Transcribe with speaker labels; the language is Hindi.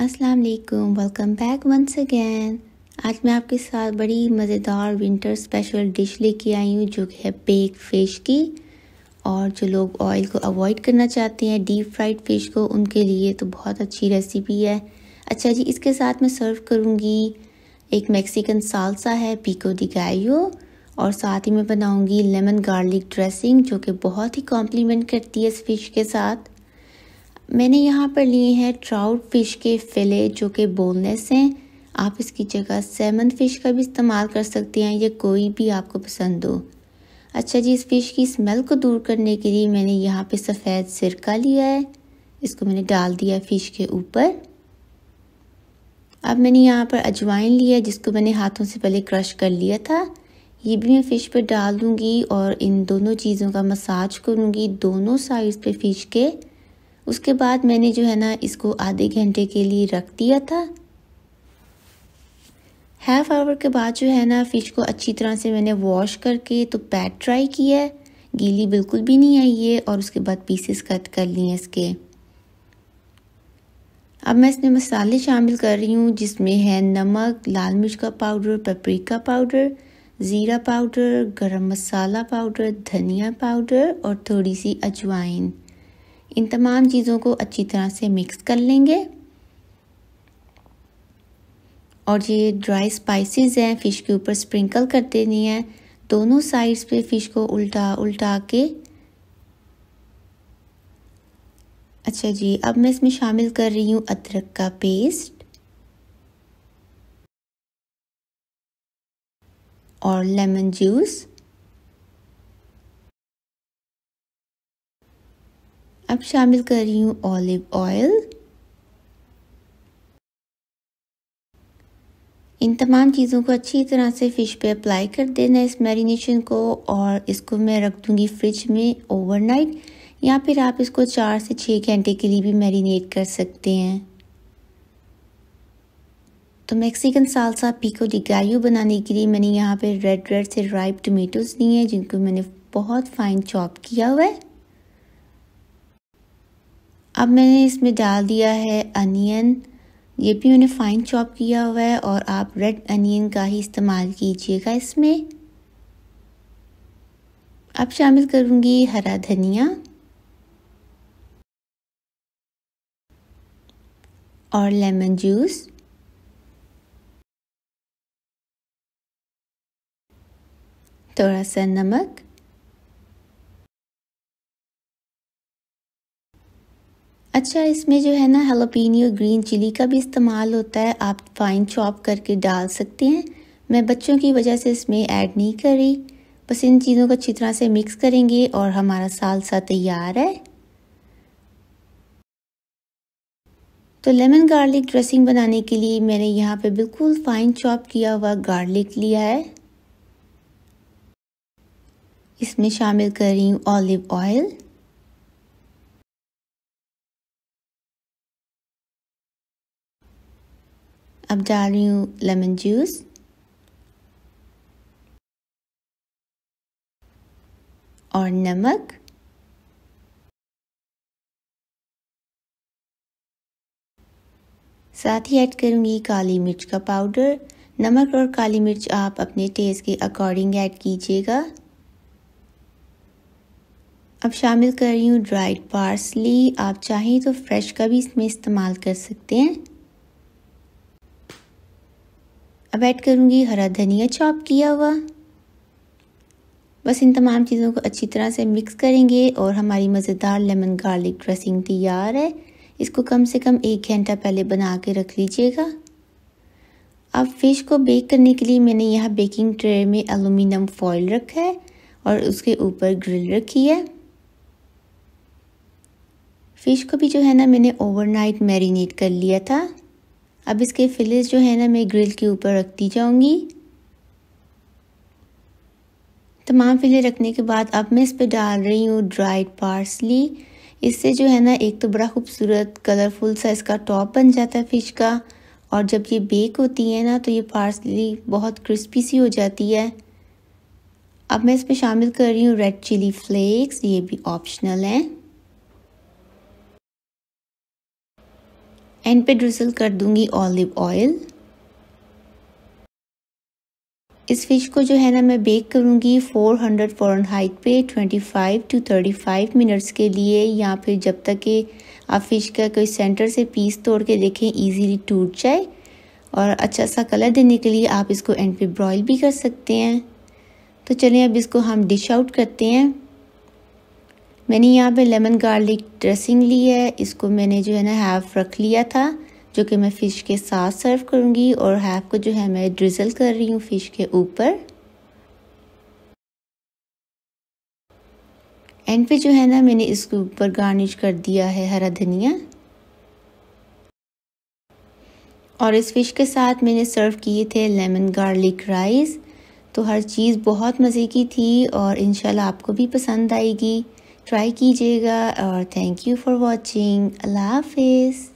Speaker 1: अस्सलाम वालेकुम वेलकम बैक वंस अगेन आज मैं आपके साथ बड़ी मज़ेदार विंटर स्पेशल डिश लेके आई हूँ जो कि है बेक फ़िश की और जो लोग ऑयल को अवॉइड करना चाहते हैं डीप फ्राइड फ़िश को उनके लिए तो बहुत अच्छी रेसिपी है अच्छा जी इसके साथ मैं सर्व करूँगी एक मैक्सिकन सालसा है पीको दी गायो और साथ ही मैं बनाऊँगी लेमन गार्लिक ड्रेसिंग जो कि बहुत ही कॉम्प्लीमेंट करती है इस फ़िश के साथ मैंने यहाँ पर लिए हैं ट्राउट फ़िश के फिले जो कि बोनलेस हैं आप इसकी जगह सेमन फ़िश का भी इस्तेमाल कर सकते हैं या कोई भी आपको पसंद हो अच्छा जी इस फ़िश की स्मेल को दूर करने के लिए मैंने यहाँ पे सफ़ेद सिरका लिया है इसको मैंने डाल दिया फ़िश के ऊपर अब मैंने यहाँ पर अजवाइन लिया जिसको मैंने हाथों से पहले क्रश कर लिया था ये भी मैं फ़िश पर डाल दूँगी और इन दोनों चीज़ों का मसाज करूँगी दोनों साइड्स पे फ़िश के उसके बाद मैंने जो है ना इसको आधे घंटे के लिए रख दिया था हाफ आवर के बाद जो है ना फ़िश को अच्छी तरह से मैंने वॉश करके तो पैट ट्राई किया है गीली बिल्कुल भी नहीं आई है और उसके बाद पीसेस कट कर लिए इसके अब मैं इसमें मसाले शामिल कर रही हूँ जिसमें है नमक लाल मिर्च का पाउडर पेपरिका पाउडर ज़ीरा पाउडर गरम मसाला पाउडर धनिया पाउडर और थोड़ी सी अजवाइन इन तमाम चीज़ों को अच्छी तरह से मिक्स कर लेंगे और ये ड्राई स्पाइसेस हैं फ़िश के ऊपर स्प्रिंकल कर देनी है दोनों साइड्स पे फ़िश को उल्टा उल्टा के अच्छा जी अब मैं इसमें शामिल कर रही हूँ अदरक का पेस्ट
Speaker 2: और लेमन जूस अब शामिल कर रही हूँ ऑलिव ऑयल
Speaker 1: इन तमाम चीज़ों को अच्छी तरह से फ़िश पे अप्लाई कर देना इस मैरिनेशन को और इसको मैं रख दूँगी फ्रिज में ओवरनाइट या फिर आप इसको चार से छः घंटे के लिए भी मैरिनेट कर सकते हैं तो मैक्सिकन सालसा पीको डिगायो बनाने के लिए मैंने यहाँ पे रेड रेड से राइप टमेटोज़ लिए हैं जिनको मैंने बहुत फाइन चॉप किया हुआ है अब मैंने इसमें डाल दिया है अनियन ये भी मैंने फाइन चॉप किया हुआ है और आप रेड अनियन का ही इस्तेमाल कीजिएगा इसमें अब शामिल करूँगी हरा धनिया
Speaker 2: और लेमन जूस थोड़ा सा नमक
Speaker 1: अच्छा इसमें जो है ना हेलोपिनियो ग्रीन चिली का भी इस्तेमाल होता है आप फाइन चॉप करके डाल सकते हैं मैं बच्चों की वजह से इसमें ऐड नहीं कर रही बस इन चीज़ों को अच्छी तरह से मिक्स करेंगे और हमारा सालसा तैयार है तो लेमन गार्लिक ड्रेसिंग बनाने के लिए मैंने यहाँ पे बिल्कुल फाइन चॉप किया हुआ गार्लिक लिया है इसमें शामिल कर रही हूँ ऑलिव
Speaker 2: ऑयल अब डाल रही हूँ लेमन जूस और नमक
Speaker 1: साथ ही ऐड करूँगी काली मिर्च का पाउडर नमक और काली मिर्च आप अपने टेस्ट के अकॉर्डिंग ऐड कीजिएगा अब शामिल कर रही हूँ ड्राइड पार्सली आप चाहें तो फ्रेश का भी इसमें इस्तेमाल कर सकते हैं अब ऐड करूँगी हरा धनिया चॉप किया हुआ बस इन तमाम चीज़ों को अच्छी तरह से मिक्स करेंगे और हमारी मज़ेदार लेमन गार्लिक ड्रेसिंग तैयार है इसको कम से कम एक घंटा पहले बना के रख लीजिएगा अब फ़िश को बेक करने के लिए मैंने यहाँ बेकिंग ट्रे में एलुमिनियम फॉयल रखा है और उसके ऊपर ग्रिल रखी है फ़िश को भी जो है ना मैंने ओवरनाइट मैरिनेट कर लिया था अब इसके फिलेस जो है ना मैं ग्रिल के ऊपर रखती जाऊँगी तमाम फिले रखने के बाद अब मैं इस पर डाल रही हूँ ड्राइड पार्सली इससे जो है ना एक तो बड़ा खूबसूरत कलरफुल सा इसका टॉप बन जाता है फ़िश का और जब ये बेक होती है ना तो ये पार्सली बहुत क्रिस्पी सी हो जाती है अब मैं इस पर शामिल कर रही हूँ रेड चिली फ्लेक्स ये भी ऑप्शनल हैं एंड पे ड्रिसल कर दूंगी ऑलिव ऑयल इस फिश को जो है ना मैं बेक करूँगी 400 हंड्रेड फॉरन हाइट पे 25 टू 35 मिनट्स के लिए या फिर जब तक कि आप फिश का कोई सेंटर से पीस तोड़ के देखें इजीली टूट जाए और अच्छा सा कलर देने के लिए आप इसको एंड पे ब्रॉयल भी कर सकते हैं तो चलें अब इसको हम डिश आउट करते हैं मैंने यहाँ पे लेमन गार्लिक ड्रेसिंग ली है इसको मैंने जो है ना हाफ रख लिया था जो कि मैं फ़िश के साथ सर्व करूँगी और हाफ को जो है मैं ड्रिजल कर रही हूँ फ़िश के ऊपर एंड पे जो है ना मैंने इसके ऊपर गार्निश कर दिया है हरा धनिया और इस फ़िश के साथ मैंने सर्व किए थे लेमन गार्लिक राइस तो हर चीज़ बहुत मज़े की थी और इनशाला आपको भी पसंद आएगी ट्राई कीजिएगा और थैंक यू फॉर वॉचिंग अल्लाह हाफिज़